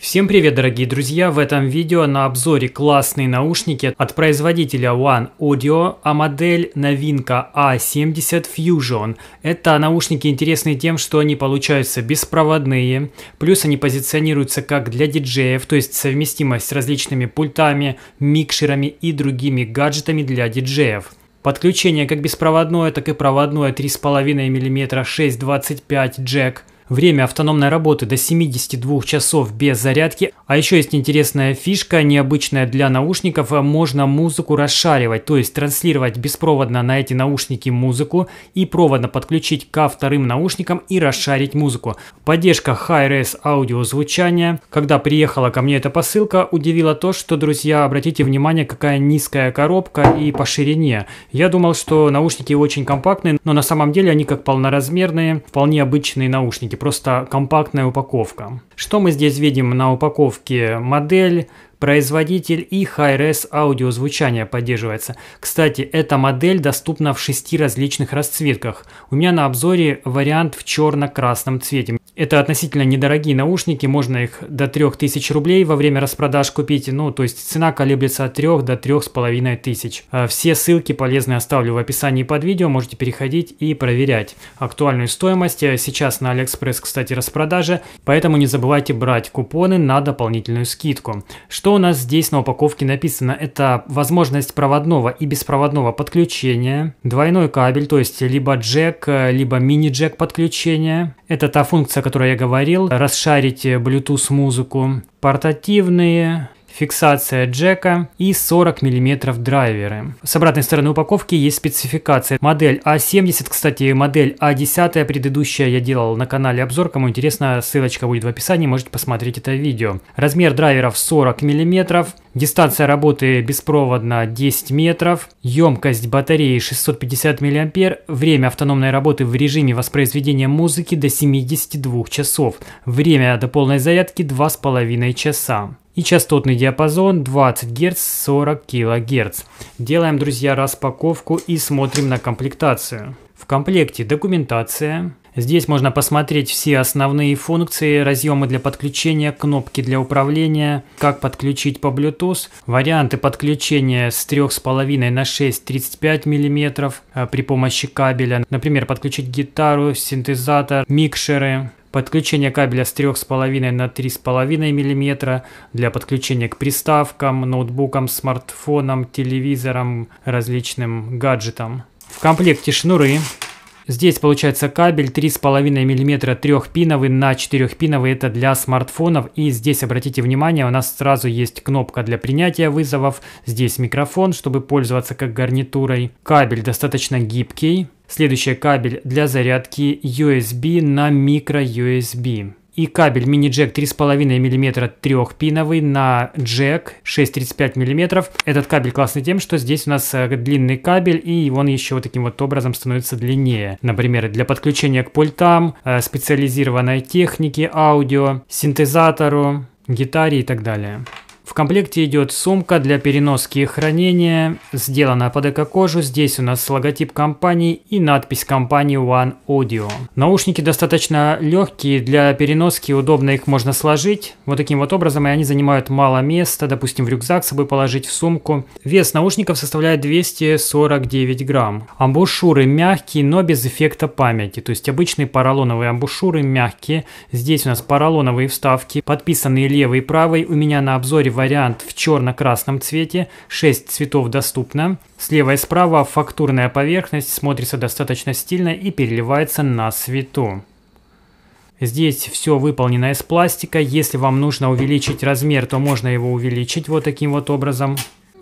Всем привет, дорогие друзья! В этом видео на обзоре классные наушники от производителя One Audio, а модель новинка A70 а Fusion. Это наушники интересны тем, что они получаются беспроводные, плюс они позиционируются как для диджеев, то есть совместимость с различными пультами, микшерами и другими гаджетами для диджеев. Подключение как беспроводное, так и проводное 3,5 мм 6.25 джек – время автономной работы до 72 часов без зарядки. А еще есть интересная фишка, необычная для наушников. Можно музыку расшаривать, то есть транслировать беспроводно на эти наушники музыку и проводно подключить ко вторым наушникам и расшарить музыку. Поддержка Hi-Res аудио звучания. Когда приехала ко мне эта посылка, удивила то, что, друзья, обратите внимание, какая низкая коробка и по ширине. Я думал, что наушники очень компактные, но на самом деле они как полноразмерные, вполне обычные наушники просто компактная упаковка. Что мы здесь видим на упаковке? Модель, производитель и Hi-Res аудиозвучание поддерживается. Кстати, эта модель доступна в шести различных расцветках. У меня на обзоре вариант в черно-красном цвете. Это относительно недорогие наушники, можно их до 3000 рублей во время распродаж купить, ну, то есть цена колеблется от 3 до 3500. А, все ссылки полезные оставлю в описании под видео, можете переходить и проверять актуальную стоимость. Э, сейчас на Алиэкспресс, кстати, распродажа, поэтому не забывайте брать купоны на дополнительную скидку. Что у нас здесь на упаковке написано? Это возможность проводного и беспроводного подключения, двойной кабель, то есть либо джек, э, либо мини-джек подключения. Это та функция, которой я говорил, расшарить Bluetooth-музыку, портативные фиксация джека и 40 мм драйверы. С обратной стороны упаковки есть спецификация. Модель А70, кстати, модель А10 предыдущая я делал на канале обзор. Кому интересно, ссылочка будет в описании, можете посмотреть это видео. Размер драйверов 40 мм, дистанция работы беспроводно 10 метров, емкость батареи 650 мА, время автономной работы в режиме воспроизведения музыки до 72 часов, время до полной зарядки 2,5 часа и частотный диапазон 20 Гц 40 кГц. Делаем, друзья, распаковку и смотрим на комплектацию. В комплекте документация. Здесь можно посмотреть все основные функции, разъемы для подключения, кнопки для управления, как подключить по Bluetooth, варианты подключения с 3,5 на 6 35 мм при помощи кабеля, например, подключить гитару, синтезатор, микшеры, подключение кабеля с 3,5 на 3,5 мм для подключения к приставкам, ноутбукам, смартфонам, телевизорам, различным гаджетам. В комплекте шнуры. Здесь получается кабель 3,5 мм трехпиновый на четырехпиновый. это для смартфонов. И здесь, обратите внимание, у нас сразу есть кнопка для принятия вызовов, здесь микрофон, чтобы пользоваться как гарнитурой. Кабель достаточно гибкий, Следующий кабель для зарядки USB на micro-USB. И кабель мини-джек 3,5 мм трехпиновый на джек 6,35 мм. Этот кабель классный тем, что здесь у нас э, длинный кабель, и он еще вот таким вот образом становится длиннее. Например, для подключения к пультам, э, специализированной технике, аудио, синтезатору, гитаре и так далее. В комплекте идет сумка для переноски и хранения, сделанная под эко-кожу. Здесь у нас логотип компании и надпись компании One Audio. Наушники достаточно легкие, для переноски удобно их можно сложить. Вот таким вот образом, и они занимают мало места, допустим, в рюкзак с собой положить, в сумку. Вес наушников составляет 249 грамм. Амбушюры мягкие, но без эффекта памяти. То есть обычные поролоновые амбушюры мягкие. Здесь у нас поролоновые вставки, подписанные левой и правой. У меня на обзоре вариант в черно-красном цвете, 6 цветов доступно. Слева и справа фактурная поверхность смотрится достаточно стильно и переливается на свету. Здесь все выполнено из пластика. Если вам нужно увеличить размер, то можно его увеличить вот таким вот образом.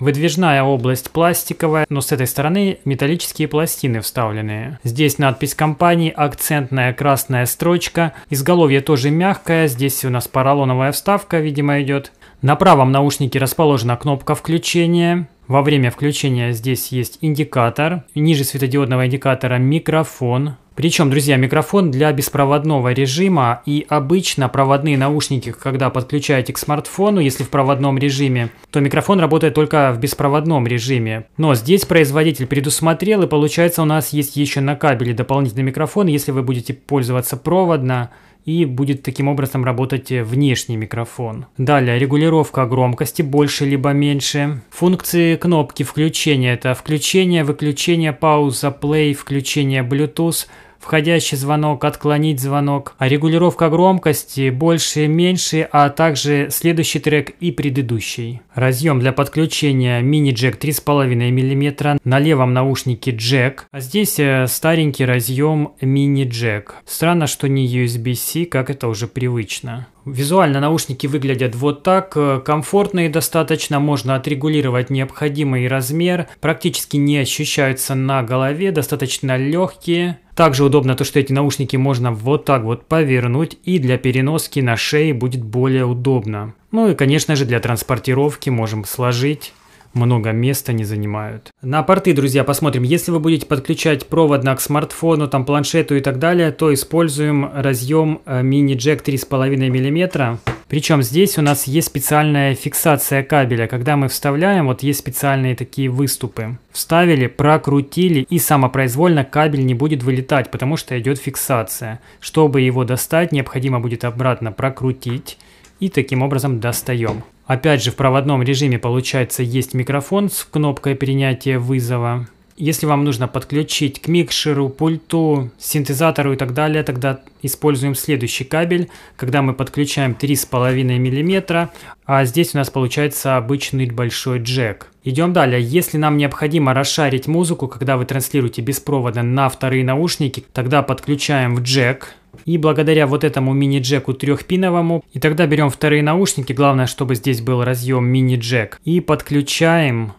Выдвижная область пластиковая, но с этой стороны металлические пластины вставленные. Здесь надпись компании, акцентная красная строчка. Изголовье тоже мягкое, здесь у нас поролоновая вставка, видимо, идет. На правом наушнике расположена кнопка включения. Во время включения здесь есть индикатор. Ниже светодиодного индикатора микрофон. Причем, друзья, микрофон для беспроводного режима и обычно проводные наушники, когда подключаете к смартфону, если в проводном режиме, то микрофон работает только в беспроводном режиме. Но здесь производитель предусмотрел и получается у нас есть еще на кабеле дополнительный микрофон, если вы будете пользоваться проводно и будет таким образом работать э, внешний микрофон. Далее регулировка громкости больше либо меньше. Функции кнопки включения это включение, выключение, пауза, play включение Bluetooth, входящий звонок, отклонить звонок, а регулировка громкости, больше, меньше, а также следующий трек и предыдущий. Разъем для подключения мини-джек 3,5 мм на левом наушнике джек, а здесь э, старенький разъем мини-джек. Странно, что не USB-C, как это уже привычно. Визуально наушники выглядят вот так, э, комфортные достаточно, можно отрегулировать необходимый размер, практически не ощущаются на голове, достаточно легкие. Также удобно то, что эти наушники можно вот так вот повернуть и для переноски на шее будет более удобно. Ну и конечно же для транспортировки можем сложить много места не занимают. На порты, друзья, посмотрим. Если вы будете подключать проводно к смартфону, там, планшету и так далее, то используем разъем мини-джек 3,5 мм. Причем здесь у нас есть специальная фиксация кабеля. Когда мы вставляем, вот есть специальные такие выступы. Вставили, прокрутили и самопроизвольно кабель не будет вылетать, потому что идет фиксация. Чтобы его достать, необходимо будет обратно прокрутить и таким образом достаем. Опять же, в проводном режиме, получается, есть микрофон с кнопкой принятия вызова. Если вам нужно подключить к микшеру, пульту, синтезатору и так далее, тогда используем следующий кабель, когда мы подключаем 3,5 мм, а здесь у нас получается обычный большой джек. Идем далее. Если нам необходимо расшарить музыку, когда вы транслируете без провода на вторые наушники, тогда подключаем в джек и благодаря вот этому мини-джеку трехпиновому, и тогда берем вторые наушники, главное, чтобы здесь был разъем мини-джек, и подключаем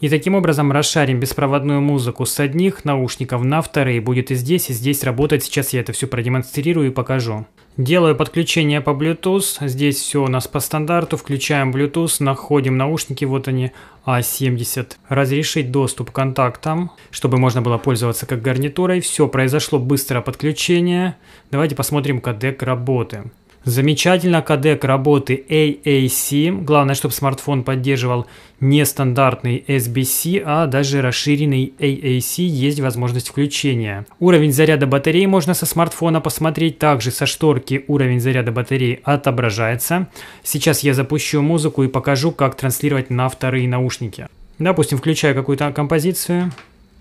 и таким образом расшарим беспроводную музыку с одних наушников на вторые. Будет и здесь, и здесь работать. Сейчас я это все продемонстрирую и покажу. Делаю подключение по Bluetooth. Здесь все у нас по стандарту. Включаем Bluetooth, находим наушники. Вот они, А70. Разрешить доступ к контактам, чтобы можно было пользоваться как гарнитурой. Все, произошло быстро подключение. Давайте посмотрим кодек работы. Замечательно кадек работы AAC. Главное, чтобы смартфон поддерживал не стандартный SBC, а даже расширенный AAC есть возможность включения. Уровень заряда батареи можно со смартфона посмотреть. Также со шторки уровень заряда батареи отображается. Сейчас я запущу музыку и покажу, как транслировать на вторые наушники. Допустим, включаю какую-то композицию.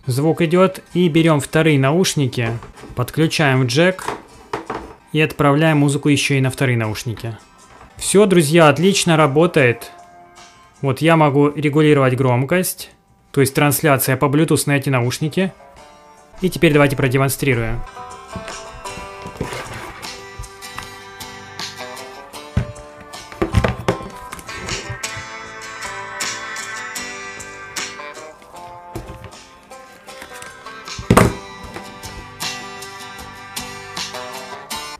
Звук идет. И берем вторые наушники. Подключаем джек и отправляем музыку еще и на вторые наушники. Все, друзья, отлично работает. Вот я могу регулировать громкость, то есть трансляция по Bluetooth на эти наушники. И теперь давайте продемонстрирую. Thank you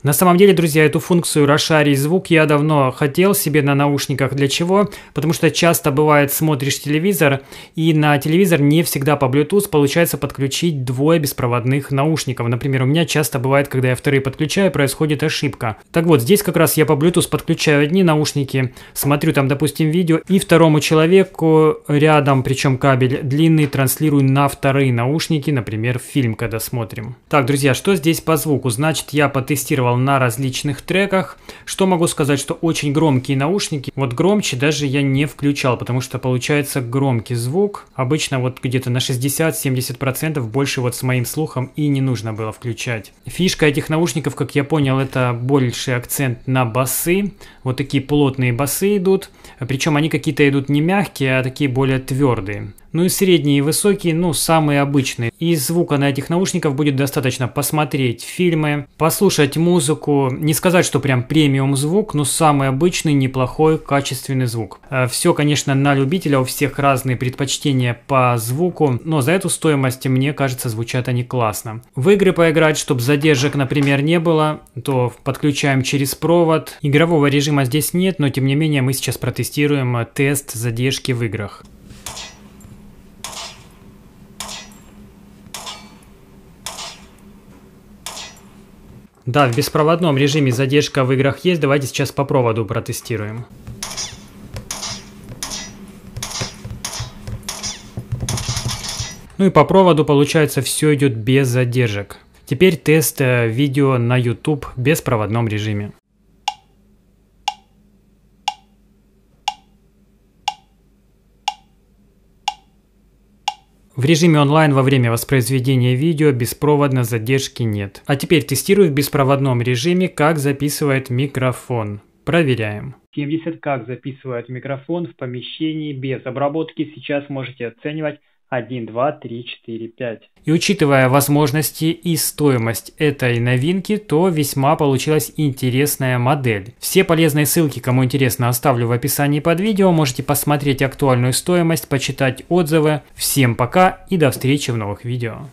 На самом деле, друзья, эту функцию расшарить звук» я давно хотел себе на наушниках. Для чего? Потому что часто бывает смотришь телевизор, и на телевизор не всегда по Bluetooth получается подключить двое беспроводных наушников. Например, у меня часто бывает, когда я вторые подключаю, происходит ошибка. Так вот, здесь как раз я по Bluetooth подключаю одни наушники, смотрю там, допустим, видео, и второму человеку рядом, причем кабель длинный, транслирую на вторые наушники, например, фильм, когда смотрим. Так, друзья, что здесь по звуку? Значит, я потестировал на различных треках. Что могу сказать, что очень громкие наушники. Вот громче даже я не включал, потому что получается громкий звук. Обычно вот где-то на 60-70% больше вот с моим слухом и не нужно было включать. Фишка этих наушников, как я понял, это больший акцент на басы. Вот такие плотные басы идут. Причем они какие-то идут не мягкие, а такие более твердые. Ну и средние и высокие, ну самые обычные. И звука на этих наушников будет достаточно посмотреть фильмы, послушать музыку. Не сказать, что прям премиум звук, но самый обычный, неплохой, качественный звук. Э, Все, конечно, на любителя, у всех разные предпочтения по звуку, но за эту стоимость, мне кажется, звучат они классно. В игры поиграть, чтобы задержек, например, не было, то подключаем через провод. Игрового режима здесь нет, но тем не менее мы сейчас протестируем э, тест задержки в играх. Да, в беспроводном режиме задержка в играх есть. Давайте сейчас по проводу протестируем. Ну и по проводу, получается, все идет без задержек. Теперь тест э, видео на YouTube в беспроводном режиме. В режиме онлайн во время воспроизведения видео беспроводной задержки нет. А теперь тестирую в беспроводном режиме, как записывает микрофон. Проверяем. 70 как записывает микрофон в помещении без обработки. Сейчас можете оценивать 1, 2, 3, 4, 5. И учитывая возможности и стоимость этой новинки, то весьма получилась интересная модель. Все полезные ссылки, кому интересно, оставлю в описании под видео. Можете посмотреть актуальную стоимость, почитать отзывы. Всем пока и до встречи в новых видео.